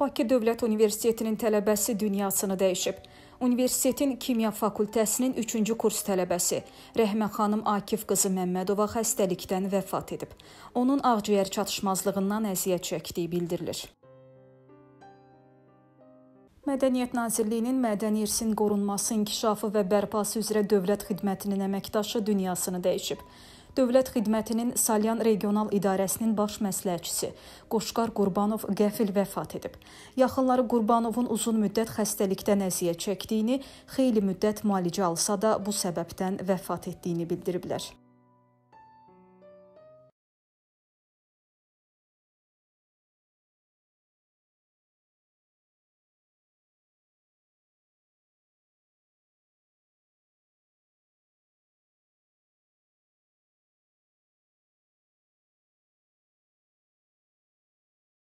Bakı Dövlət Universitetinin tələbəsi dünyasını dəyişib. Universitetin kimya fakültəsinin 3-cü kurs tələbəsi Rəhmə xanım Akif qızı Məmmədova xəstəlikdən vəfat edib. Onun ağciyər çatışmazlığından əziyyət çəkdiyi bildirilir. Mədəniyyət Nazirliyinin mədəni irsin qorunması, inkişafı və bərpası üzrə dövlət xidmətinin əməkdaşı dünyasını dəyişib. Dövlət Xidmətinin Salyan Regional İdarəsinin baş məsləhətçisi Qoşqar Qurbanov qəfil vəfat edib. Yaxınları Qurbanovun uzun müddət xəstəlikdən əziyyət çəkdiyini, xeyli müddət müalicə alsa da bu səbəbdən vəfat etdiyini bildiriblər.